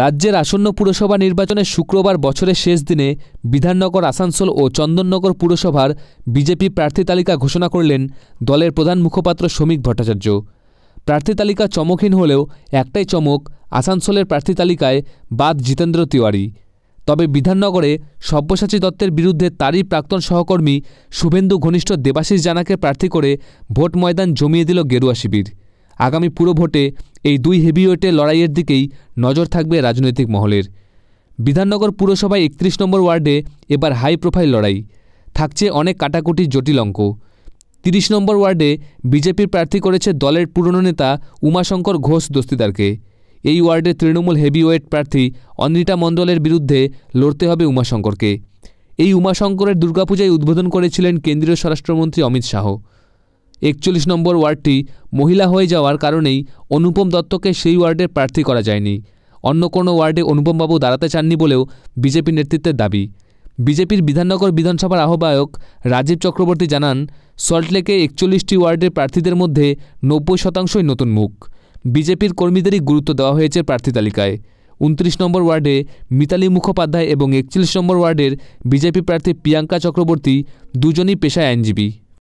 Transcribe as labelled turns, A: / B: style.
A: রাজ্যের আসন্ন পুরসভা নির্বাচনে শুক্রবার বছরের শেষ দিনে বিধাননগর আসানসোল ও চন্দননগর পুরসভার বিজেপি প্রার্থী তালিকা ঘোষণা করলেন দলের প্রধান মুখপাত্র শ্রমিক ভট্টাচার্য প্রার্থী তালিকা চমকহীন হলেও একটাই চমক আসানসোলের প্রার্থী তালিকায় বাদ জিতেন্দ্র তিওয়ারি তবে বিধাননগরে সব্যসাচী দত্তের বিরুদ্ধে তারই প্রাক্তন সহকর্মী শুভেন্দু ঘনিষ্ঠ দেবাশিস জানাকে প্রার্থী করে ভোট ময়দান জমিয়ে দিল গেরুয়া শিবির আগামী পুরো ভোটে এই দুই হেভিওয়েটে লড়াইয়ের দিকেই নজর থাকবে রাজনৈতিক মহলের বিধাননগর পুরসভায় একত্রিশ নম্বর ওয়ার্ডে এবার হাই প্রোফাইল লড়াই থাকছে অনেক কাটাকুটির জটিল অঙ্ক তিরিশ নম্বর ওয়ার্ডে বিজেপির প্রার্থী করেছে দলের পুরনো নেতা উমাশঙ্কর ঘোষ দস্তিদারকে এই ওয়ার্ডে তৃণমূল হেভিওয়েট প্রার্থী অনিতা মণ্ডলের বিরুদ্ধে লড়তে হবে উমাশঙ্করকে এই উমাশঙ্করের দুর্গাপূজায় উদ্বোধন করেছিলেন কেন্দ্রীয় স্বরাষ্ট্রমন্ত্রী অমিত শাহ একচল্লিশ নম্বর ওয়ার্ডটি মহিলা হয়ে যাওয়ার কারণেই অনুপম দত্তকে সেই ওয়ার্ডের প্রার্থী করা যায়নি অন্য কোনো ওয়ার্ডে অনুপমবাবু দাঁড়াতে চাননি বলেও বিজেপি নেতৃত্বের দাবি বিজেপির বিধাননগর বিধানসভার আহ্বায়ক রাজীব চক্রবর্তী জানান সল্টলেকে একচল্লিশটি ওয়ার্ডের প্রার্থীদের মধ্যে নব্বই শতাংশই নতুন মুখ বিজেপির কর্মীদেরই গুরুত্ব দেওয়া হয়েছে প্রার্থী তালিকায় উনত্রিশ নম্বর ওয়ার্ডে মিতালি মুখোপাধ্যায় এবং একচল্লিশ নম্বর ওয়ার্ডের বিজেপি প্রার্থী প্রিয়াঙ্কা চক্রবর্তী দুজনই পেশায় আইনজীবী